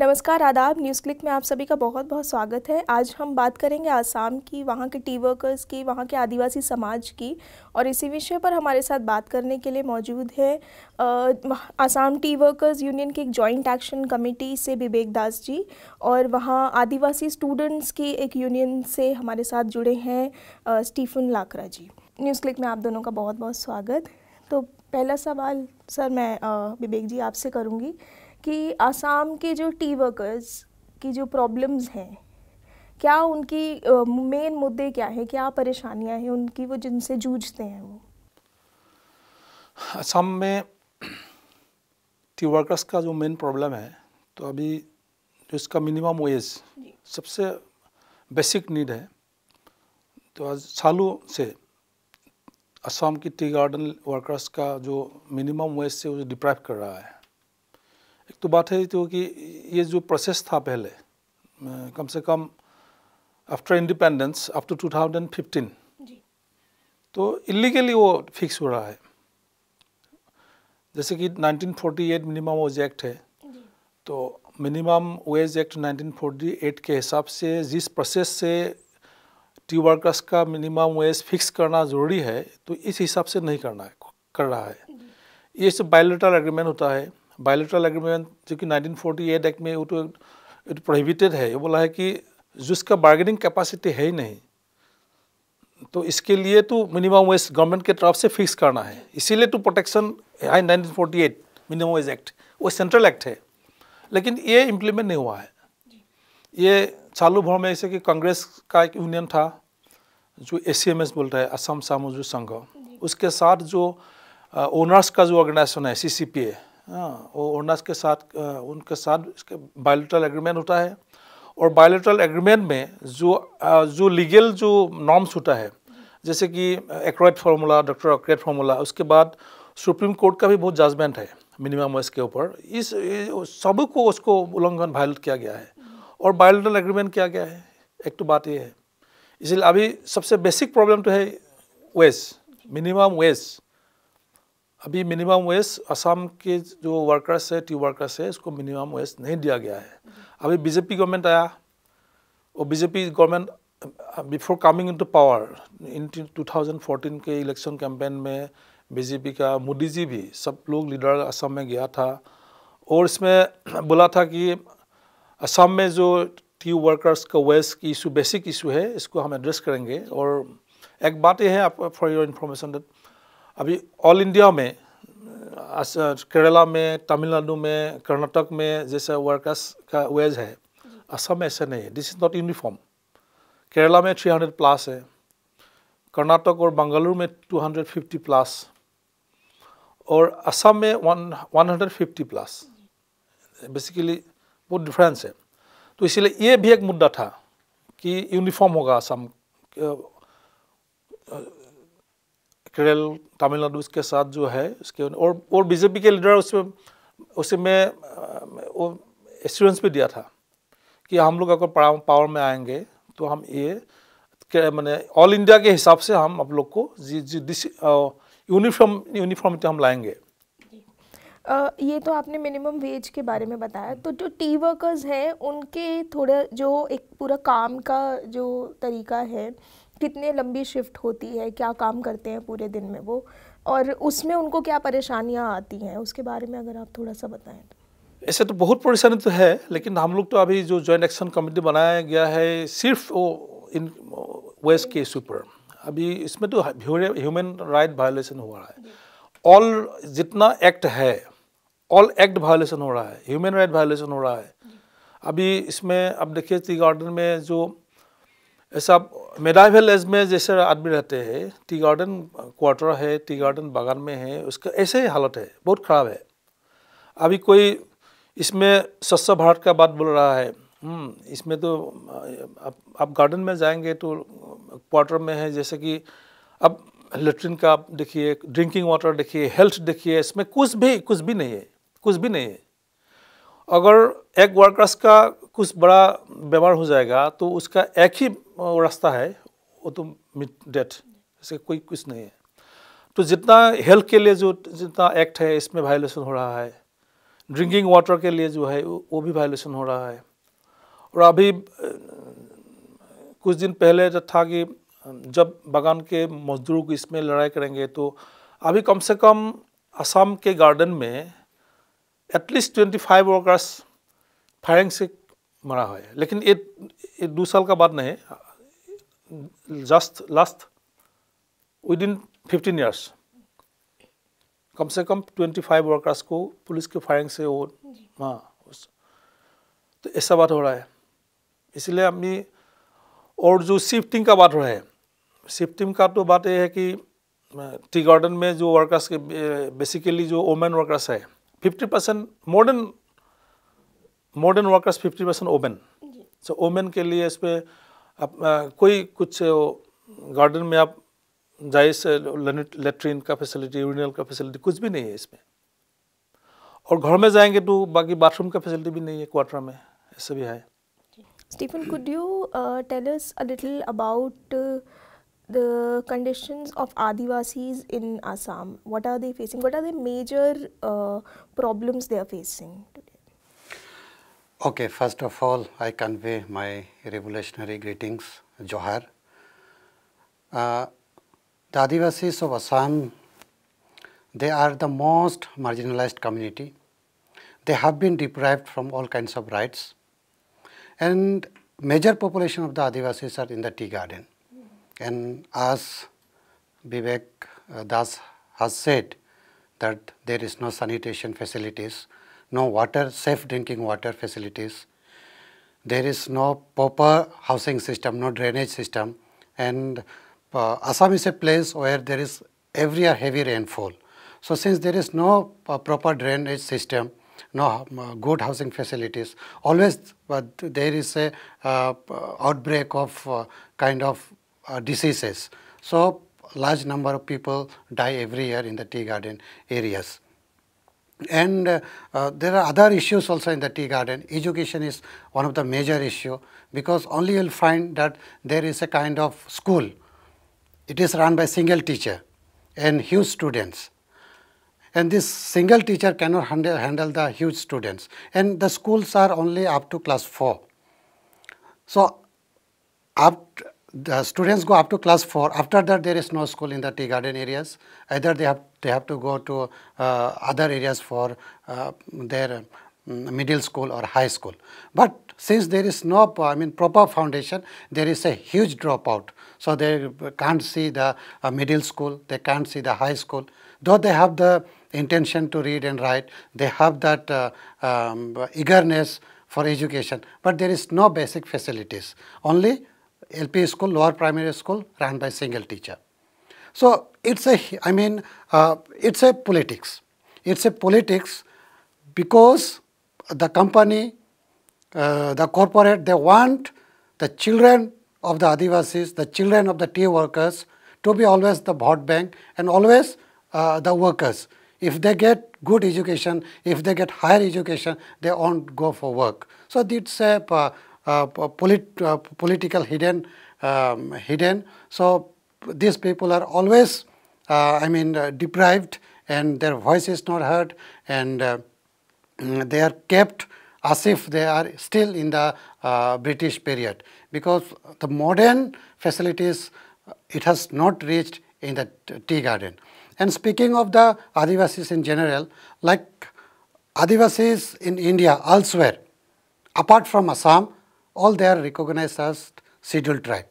नमस्कार आदाब news NewsClick में आप सभी का बहुत बहुत स्वागत है आज हम बात करेंगे आसाम की वहाँ के टी वर्कर्स की वहाँ के आदिवासी समाज की और इसी विषय पर हमारे साथ बात करने के लिए मौजूद है आ, आसाम टी वर्कर्स यूनियन की एक जॉइंट एक्शन कमेटी से विवेक दास जी और वहाँ आदिवासी स्टूडेंट्स की एक यूनियन से हमारे साथ जुड़े हैं Stephen Lakra ji NewsClick में आप दोनों का बहुत बहुत स्वागत तो पहला सवाल सर मैं विवेक जी आपसे करूँगी कि आसाम के जो टी वर्कर्स की जो प्रॉब्लम्स हैं क्या उनकी मेन मुद्दे क्या हैं क्या परेशानियां हैं उनकी वो जिनसे जूझते हैं वो असम में टी वर्कर्स का जो मेन प्रॉब्लम है तो अभी जो इसका मिनिमम वेज सबसे बेसिक नीड है तो आज सालों से असम की टी गार्डन वर्कर्स का जो मिनिमम वेज से वो डिप्राइव कर रहा है तो बात है तो कि ये जो प्रोसेस था पहले कम से कम after independence up to thousand fifteen तो इलीगली वो फिक्स हो रहा है जैसे कि 1948 मिनिमम वेज एक्ट है तो मिनिमम वेज एक्ट 1948 के हिसाब से जिस प्रोसेस से टी वर्कर्स का मिनिमम वेज फिक्स करना ज़रूरी है तो इस हिसाब से नहीं करना है कर रहा है ये सब बायोलेटरल एग्रीमेंट होता है बायोलेट्रल एग्रीमेंट जो कि नाइनटीन फोर्टी एट एक्ट में वो तो प्रोहिबिटेड है ये बोला है कि जिसका बार्गेनिंग कैपेसिटी है ही नहीं तो इसके लिए तो मिनिमम वेज गवर्नमेंट के तरफ से फिक्स करना है इसीलिए तो प्रोटेक्शन है नाइनटीन मिनिमम वेज एक्ट वो सेंट्रल एक्ट है लेकिन ये इम्प्लीमेंट नहीं हुआ है ये चालू भर में ऐसे कि कांग्रेस का एक यूनियन था जो ए सी एम एस बोलता है असम सामोजू संघ उसके साथ जो ओनर्स का जो ऑर्गेनाइजेशन है सी सी पी ए हाँ और ओनर्स के साथ उनके साथ इसके बायोलिटल एग्रीमेंट होता है और बायोलिटल एग्रीमेंट में जो जो लीगल जो नॉर्म्स होता है जैसे कि Aykroyd formula doctor Aykroyd formula उसके बाद सुप्रीम कोर्ट का भी बहुत जजमेंट है मिनिमम वेज के ऊपर इस सब को उसको उल्लंघन वायलेट किया गया है और बायोलिटल एग्रीमेंट किया गया है एक तो बात ये है इसलिए अभी सबसे बेसिक प्रॉब्लम तो है वेज मिनिमम वेज अभी मिनिमम वेज असम के जो वर्कर्स है ट्यूब वर्कर्स है उसको मिनिमम वेज नहीं दिया गया है अभी बीजेपी गवर्नमेंट आया और BJP government before coming in to power in 2014 के इलेक्शन कैंपेन में बीजेपी का मोदी जी भी सब लोग लीडर असम में गया था और इसमें बोला था कि असम में जो टी वर्कर्स का वेज की इशू बेसिक इशू है इसको हम एड्रेस करेंगे और एक बात यह है आप फॉर योर इन्फॉर्मेशन दैट अभी ऑल इंडिया में केरला में तमिलनाडु में कर्नाटक में जैसे वर्कर्स का वेज है असम में ऐसे नहीं है this is not uniform Kerala में 300 प्लस है कर्नाटक और बंगलुरु में 250 प्लस और असम में वन 150 प्लस बेसिकली बहुत डिफरेंस है तो इसलिए ये भी एक मुद्दा था कि यूनिफॉर्म होगा असम केरल तमिलनाडु इसके साथ जो है उसके और और बीजेपी के लीडर उसमें उसमें वो एश्योरेंस भी दिया था कि हम लोग अगर पावर में आएंगे तो हम ये मैंने ऑल इंडिया के हिसाब से हम आप लोग को जी जी दिस यूनिफॉर्म यूनिफॉर्मिटी हम लाएंगे ये तो आपने मिनिमम वेज के बारे में बताया तो जो टी वर्कर्स हैं उनके थोड़ा जो एक पूरा काम का जो तरीका है कितने लंबी शिफ्ट होती है क्या काम करते हैं पूरे दिन में वो और उसमें उनको क्या परेशानियाँ आती हैं उसके बारे में अगर आप थोड़ा सा बताएं तो ऐसे तो बहुत परेशानी तो है लेकिन हम लोग तो अभी जो जॉइंट एक्शन कमेटी बनाया गया है सिर्फ वो इन वेस्ट के ऊपर अभी इसमें तो ह्यूमन राइट वायोलेशन हो रहा है ऑल जितना एक्ट है ऑल एक्ट वायोलेशन हो रहा है ह्यूमन राइट वायोलेशन हो रहा है अभी इसमें अब देखिए टी गार्डन में जो ऐसा मेडाइवल एज में जैसे आदमी रहते हैं टी गार्डन क्वार्टर है टी गार्डन बागान में है उसका ऐसे ही हालत है बहुत ख़राब है अभी कोई इसमें स्वच्छ भारत का बात बोल रहा है हम्म, इसमें तो आप, आप गार्डन में जाएंगे तो क्वार्टर में है जैसे कि अब लेट्रिन का देखिए ड्रिंकिंग वाटर देखिए हेल्थ देखिए इसमें कुछ भी कुछ भी नहीं है कुछ भी नहीं है अगर एक वर्कर्स का कुछ बड़ा बीमार हो जाएगा तो उसका एक ही रास्ता है वो तो मिड डेट इसका कोई कुछ नहीं है तो जितना हेल्थ के लिए जो जितना एक्ट है इसमें वायलेशन हो रहा है ड्रिंकिंग वाटर के लिए जो है वो भी वायलेशन हो रहा है और अभी कुछ दिन पहले जो था कि जब बागान के मजदूरों को इसमें लड़ाई करेंगे तो अभी कम से कम असम के गार्डन में at least twenty five workers firing से मरा है लेकिन ये ये दो साल का बाद नहीं just last within fifteen years कम से कम ट्वेंटी फाइव वर्कर्स को पुलिस के फायरिंग से वो हाँ तो ऐसा बात हो रहा है इसलिए अपनी और जो शिफ्टिंग का बात हो रहा है शिफ्टिंग का तो बात यह है कि टी गार्डन में जो वर्कर्स के बेसिकली जो वोमेन वर्कर्स है fifty percent more than modern workers 50 percent women so women के लिए इस पर कोई कुछ गार्डन में आप जाए से लेट्रीन का फैसिलिटी यूरिनल का फैसिलिटी कुछ भी नहीं है इसमें और घर में जाएंगे तो बाकी बाथरूम का फैसिलिटी भी नहीं है क्वार्टर में ऐसे भी है Stephen could you tell us a little about the conditions of Adivasis in Assam what are they facing what are the major problems they are facing Okay, first of all, I convey my revolutionary greetings, Johar. Uh, the Adivasis of Assam, they are the most marginalized community. They have been deprived from all kinds of rights. And major population of the Adivasis are in the tea garden. And as Vivek uh, Das has said, that there is no sanitation facilities no water, safe drinking water facilities. There is no proper housing system, no drainage system and uh, Assam is a place where there is every year heavy rainfall. So since there is no uh, proper drainage system, no um, uh, good housing facilities, always uh, there is a uh, outbreak of uh, kind of diseases. So large number of people die every year in the tea garden areas. And uh, uh, there are other issues also in the tea garden. Education is one of the major issue because only you will find that there is a kind of school. It is run by single teacher and huge students. And this single teacher cannot handle, handle the huge students. And the schools are only up to class 4. So, up, the students go up to class 4 after that there is no school in the tea garden areas either they have they have to go to uh, other areas for uh, their mm, middle school or high school but since there is no i mean proper foundation there is a huge dropout so they can't see the uh, middle school they can't see the high school though they have the intention to read and write they have that uh, um, eagerness for education but there is no basic facilities only LP school, lower primary school run by single teacher. So it's a, I mean, uh, it's a politics. It's a politics because the company, uh, the corporate, they want the children of the Adivasis, the children of the tea workers to be always the vote bank and always uh, the workers. If they get good education, if they get higher education, they won't go for work. So it's a uh, uh, polit uh, political hidden, um, hidden. So these people are always, uh, I mean, deprived and their voice is not heard and mm, they are kept as if they are still in the uh, British period because the modern facilities it has not reached in the tea garden. And speaking of the Adivasis in general, like Adivasis in India elsewhere, apart from Assam, all they are recognized as scheduled tribe.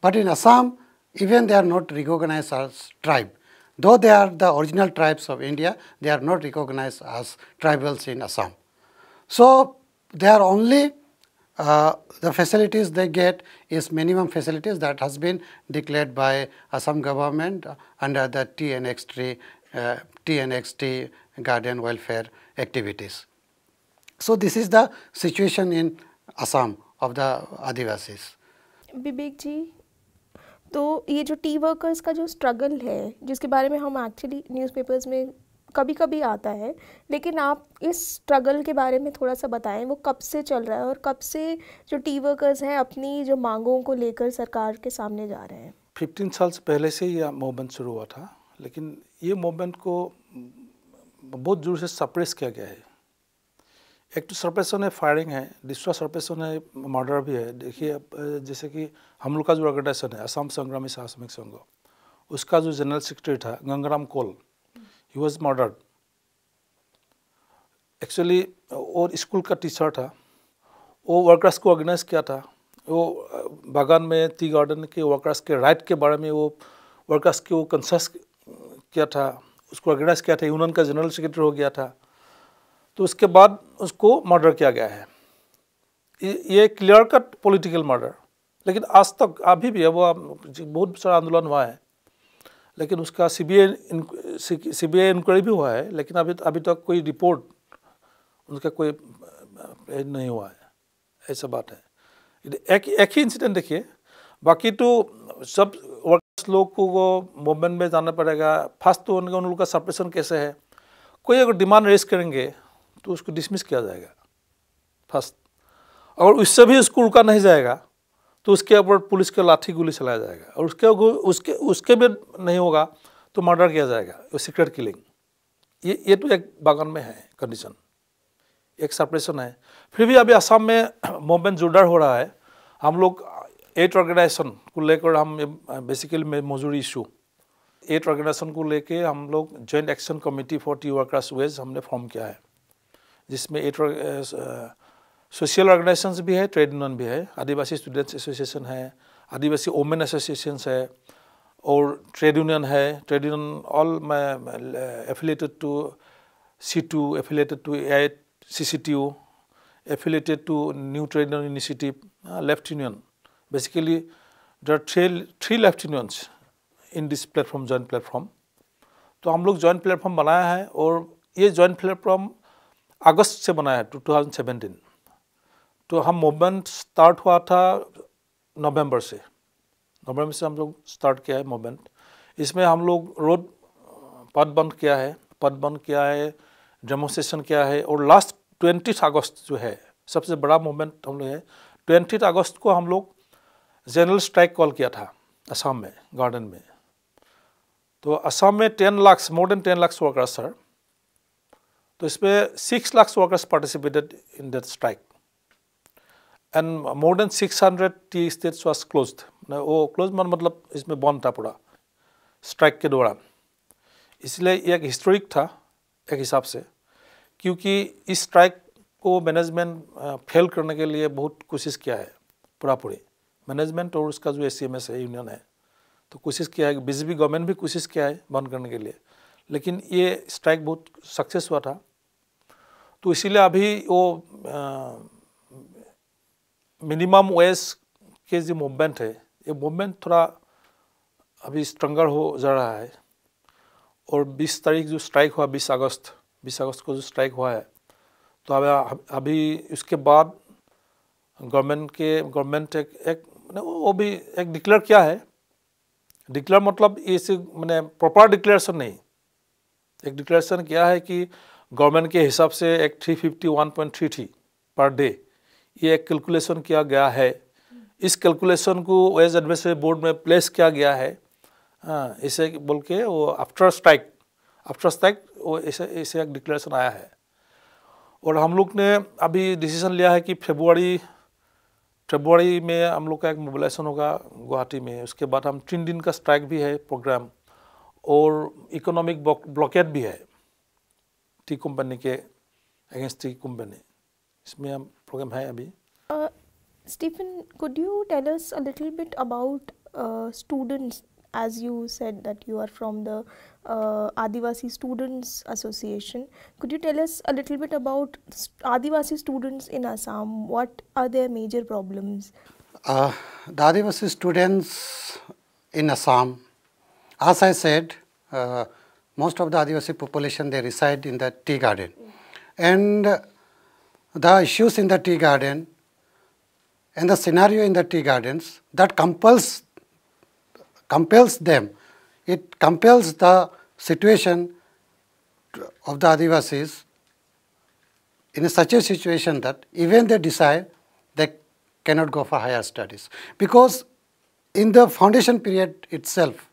But in Assam, even they are not recognized as tribe. Though they are the original tribes of India, they are not recognized as tribals in Assam. So, they are only uh, the facilities they get is minimum facilities that has been declared by Assam government under the TNXT, uh, TNXT Guardian welfare activities. So, this is the situation in Assam of the Adivasi Vivek ji तो ये जो tea workers का जो struggle है जिसके बारे में हम एक्चुअली न्यूज़पेपर्स में कभी कभी आता है लेकिन आप इस स्ट्रगल के बारे में थोड़ा सा बताएं वो कब से चल रहा है और कब से जो टी वर्कर्स हैं अपनी जो मांगों को लेकर सरकार के सामने जा रहे हैं फिफ्टीन साल से पहले से ये मूवमेंट शुरू हुआ था लेकिन ये मूवमेंट को बहुत ज़ोर से सप्रेस किया गया है एक तो सरपेशन है फायरिंग है दूसरा सरपेशन है मर्डर भी है देखिए जैसे कि हम लोग का जो ऑर्गेनाइजेशन है असम संग्रामी साहसमिक संघ उसका जो जनरल सेक्रेटरी था Gangaram Kol he was murdered actually और स्कूल का टीचर था वो वर्कर्स को ऑर्गेनाइज किया था वो बागान में टी गार्डन के वर्कर्स के राइट के बारे में वो वर्कर्स के वो कंसर्स किया था उसको ऑर्गेनाइज किया था यूनियन का जनरल सेक्रेटरी हो गया था तो उसके बाद उसको मर्डर किया गया है ये क्लियर कट पॉलिटिकल मर्डर लेकिन आज तक अभी भी है वो बहुत सारा आंदोलन हुआ है लेकिन उसका C B I C B I inquiry भी हुआ है लेकिन अभी अभी तक कोई रिपोर्ट उनका कोई नहीं हुआ है ऐसा बात है एक एक ही इंसिडेंट देखिए बाकी तो सब वर्कर्स लोग को मूवमेंट में जाना पड़ेगा फर्स्ट तो उनका उन लोग का सप्रेशन कैसे है कोई अगर डिमांड रेस करेंगे तो उसको डिसमिस किया जाएगा फर्स्ट अगर उससे भी उसको रुका नहीं जाएगा तो उसके ऊपर पुलिस के लाठी गोली चलाया जाएगा और उसके उसके उसके भी नहीं होगा तो मर्डर किया जाएगा सिक्रेट सीक्रेट किलिंग ये ये तो एक बागान में है कंडीशन एक सप्रेशन है फिर भी अभी असम में मूवमेंट जोरदार हो रहा है हम लोग एट ऑर्गेनाइजेशन को लेकर हम बेसिकली मजूरी इशू एट ऑर्गेनाइजेशन को लेके हम लोग joint action committee for tea workers wage हमने फॉर्म किया है जिसमें एट सोशल ऑर्गेनाइजेशन भी है ट्रेड यूनियन भी है आदिवासी स्टूडेंट्स एसोसिएशन है आदिवासी वोमेन एसोसिएशन है और ट्रेड यूनियन है ट्रेड यूनियन ऑल मै affiliated to CITU affiliated to A C C T U affiliated to new trade union initiative left union basically there three three left unions in this platform joint platform तो हम लोग joint platform बनाया है और ये joint platform अगस्त से बनाया to to तो हम मूवमेंट स्टार्ट हुआ था नवंबर से नवंबर से हम लोग स्टार्ट किया है मूवमेंट इसमें हम लोग रोड पद बंद किया है पद बंद किया है डेमोस्ट्रेशन किया है और लास्ट ट्वेंटी अगस्त जो है सबसे बड़ा मूवमेंट हम लोग है ट्वेंटी अगस्त को हम लोग जनरल स्ट्राइक कॉल किया था असम में गार्डन में तो असम में ten lakh more than ten lakh workers sir तो इसमें six lakh workers participated in that strike and more than six hundred tea states was close वो क्लोज मान मतलब इसमें बंद था पूरा स्ट्राइक के दौरान इसलिए ये एक हिस्टोरिक था एक हिसाब से क्योंकि इस स्ट्राइक को मैनेजमेंट फेल करने के लिए बहुत कोशिश किया है पूरा पूरी मैनेजमेंट और उसका जो एस है यूनियन है तो कोशिश किया है बीजेपी गवर्नमेंट भी कोशिश किया है बंद करने के लिए लेकिन ये स्ट्राइक बहुत सक्सेस हुआ था तो इसीलिए अभी वो मिनिमम वेज के जो मूवमेंट है ये मूवमेंट थोड़ा अभी स्ट्रंगर हो जा रहा है और 20 तारीख जो स्ट्राइक हुआ 20 अगस्त 20 अगस्त को जो स्ट्राइक हुआ है तो अभी अभी उसके बाद गवर्नमेंट के गवर्नमेंट एक एक वो भी एक डिक्लेयर किया है डिक्लेयर मतलब ये मैंने प्रॉपर डिक्लेरेशन नहीं एक डिक्लेरेशन किया है कि गवर्नमेंट के हिसाब से एक three three fifty one point three per day ये एक कैलकुलेशन किया गया है इस कैलकुलेशन को वेज एडमिनिस्ट्रेटिव बोर्ड में प्लेस किया गया है हाँ इसे बोल के वो आफ्टर स्ट्राइक आफ्टर स्ट्राइक वो इसे इसे एक डिक्लेरेशन आया है और हम लोग ने अभी डिसीजन लिया है कि फेबुआरी फेबुआरी में हम लोग का एक मोबिलाइजेशन होगा गुवाहाटी में उसके बाद हम तीन दिन का स्ट्राइक भी है प्रोग्राम और इकोनॉमिक ब्लॉकेट भी है टी कंपनी के अगेंस्ट टी कंपनी इसमें हम प्रोग्राम है अभी Stephen could you tell us a little bit about students as you said that you are from the Adivasi students association could you tell us a little bit about Adivasi students in Assam what are their major problems the Adivasi students in Assam as i said uh, most of the Adivasi population they reside in the tea garden. And the issues in the tea garden and the scenario in the tea gardens that compels, compels them, it compels the situation of the Adivasis in such a situation that even they decide they cannot go for higher studies. Because in the foundation period itself,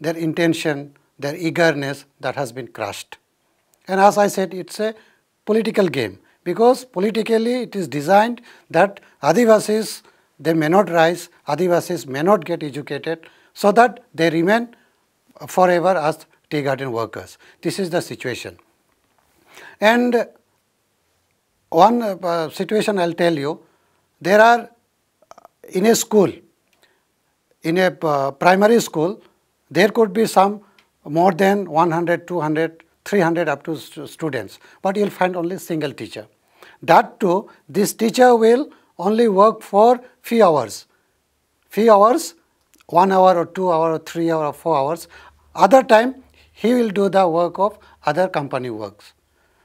their intention their eagerness that has been crushed. And as I said, it's a political game because politically it is designed that Adivasis, they may not rise, Adivasis may not get educated so that they remain forever as tea garden workers. This is the situation. And one uh, uh situation I will tell you, there are uh, in a school, in a uh, primary school, there could be some more than 100, 200, 300 up to st students, but you will find only single teacher. That too, this teacher will only work for few hours, few hours, one hour or two hour or three hour or four hours. Other time, he will do the work of other company works.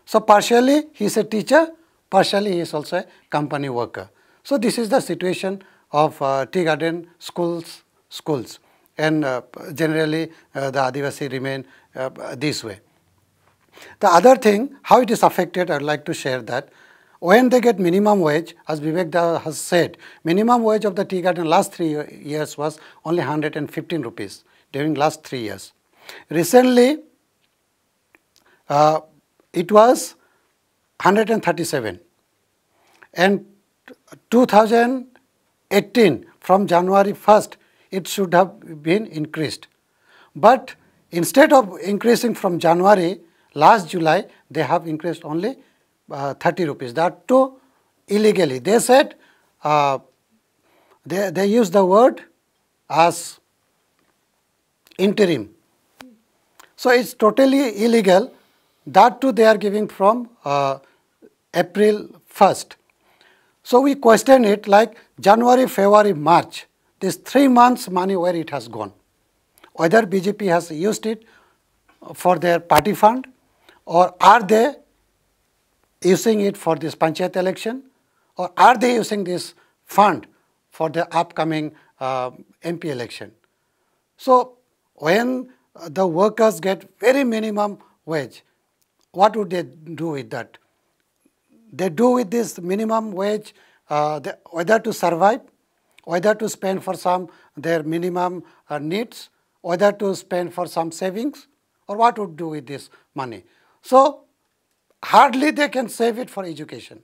So partially he is a teacher, partially he is also a company worker. So this is the situation of uh, tea garden schools, schools and uh, generally uh, the Adivasi remain uh, this way. The other thing, how it is affected, I would like to share that. When they get minimum wage, as Vivek has said, minimum wage of the tea garden last three years was only 115 rupees during last three years. Recently, uh, it was 137 and 2018 from January 1st it should have been increased. But instead of increasing from January, last July, they have increased only uh, 30 rupees. That too illegally. They said, uh, they, they used the word as interim. So, it is totally illegal. That too they are giving from uh, April 1st. So, we question it like January, February, March this three months money where it has gone. Whether BJP has used it for their party fund or are they using it for this panchayat election or are they using this fund for the upcoming uh, MP election. So, when the workers get very minimum wage, what would they do with that? They do with this minimum wage uh, whether to survive whether to spend for some their minimum uh, needs, whether to spend for some savings or what to do with this money. So, hardly they can save it for education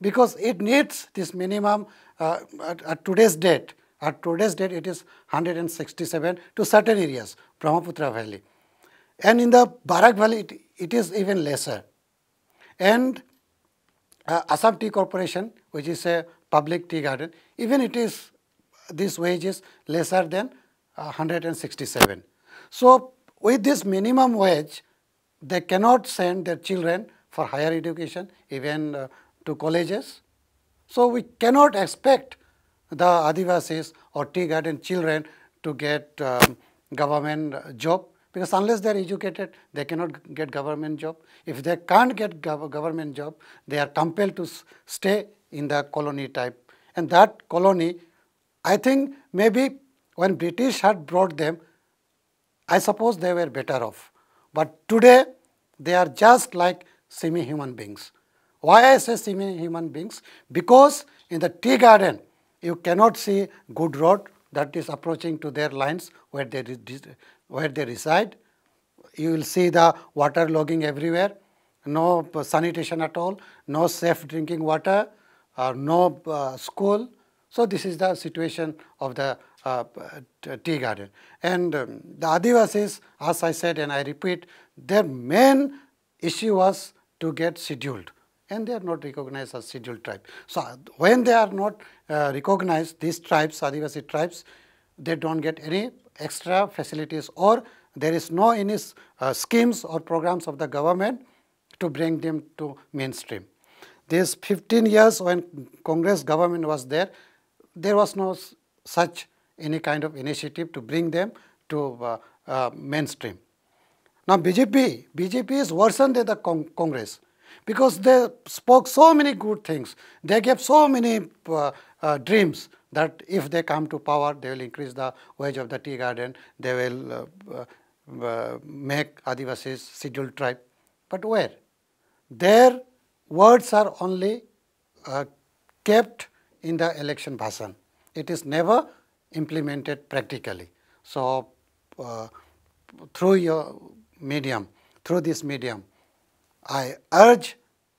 because it needs this minimum uh, at, at, today's date, at today's date it is 167 to certain areas, Brahmaputra valley. And in the Barak valley it, it is even lesser. And uh, Assam Tea Corporation which is a public tea garden, even it is this wage is lesser than uh, 167. So, with this minimum wage, they cannot send their children for higher education, even uh, to colleges. So, we cannot expect the Adivasis or tea garden children to get um, government uh, job because unless they are educated, they cannot get government job. If they can't get gov government job, they are compelled to stay in the colony type. And that colony, I think maybe when British had brought them, I suppose they were better off. But today, they are just like semi-human beings. Why I say semi-human beings? Because in the tea garden, you cannot see good road that is approaching to their lines where they, where they reside. You will see the water logging everywhere, no sanitation at all, no safe drinking water, or no uh, school. So, this is the situation of the uh, uh, tea garden. And um, the Adivasis, as I said and I repeat, their main issue was to get scheduled and they are not recognized as scheduled tribe. So, uh, when they are not uh, recognized, these tribes, Adivasi tribes, they do not get any extra facilities or there is no any uh, schemes or programs of the government to bring them to mainstream. These 15 years when Congress government was there, there was no such any kind of initiative to bring them to uh, uh, mainstream. Now BJP, BJP is worse than the con Congress because they spoke so many good things. They gave so many uh, uh, dreams that if they come to power, they will increase the wage of the tea garden, they will uh, uh, make Adivasis scheduled tribe. But where? There words are only uh, kept in the election bhasan. It is never implemented practically. So, uh, through your medium, through this medium, I urge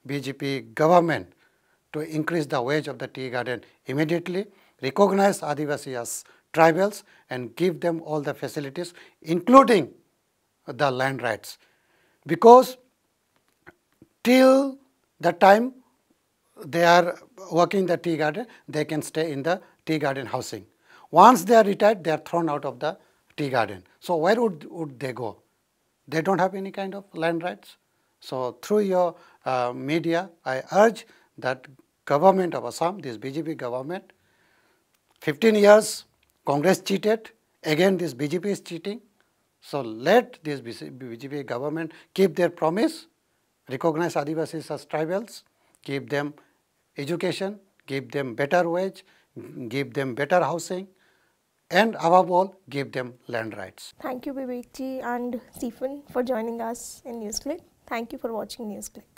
BJP government to increase the wage of the tea garden immediately, recognize Adivasi as tribals and give them all the facilities including the land rights. Because till that time they are working the tea garden, they can stay in the tea garden housing. Once they are retired, they are thrown out of the tea garden. So, where would, would they go? They do not have any kind of land rights. So, through your uh, media, I urge that government of Assam, this BJP government, 15 years Congress cheated, again this BJP is cheating. So, let this BJP government keep their promise recognize Adivasis as tribals, give them education, give them better wage, give them better housing and above all give them land rights. Thank you Vivekji and Stephen for joining us in NewsClick. Thank you for watching NewsClick.